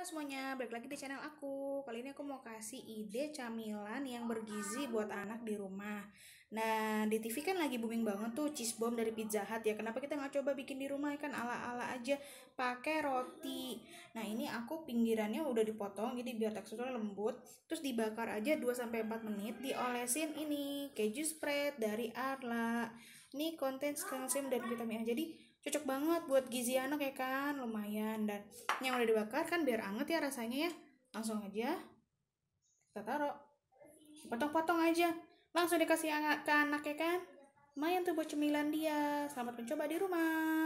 halo semuanya, balik lagi di channel aku Kali ini aku mau kasih ide camilan yang bergizi buat anak di rumah Nah, di TV kan lagi booming banget tuh cheese bomb dari Pizza Hut ya Kenapa kita nggak coba bikin di rumah kan ala-ala aja pakai roti Nah, ini aku pinggirannya udah dipotong jadi biar teksturnya lembut Terus dibakar aja 2-4 menit Diolesin ini keju spread dari Arla Ini konten kalsium dan vitamin A Jadi cocok banget buat gizi anak ya kan lumayan dan yang udah dibakar kan biar anget ya rasanya ya langsung aja kita taruh potong-potong aja langsung dikasih anak ke anak ya kan lumayan tuh buat cemilan dia selamat mencoba di rumah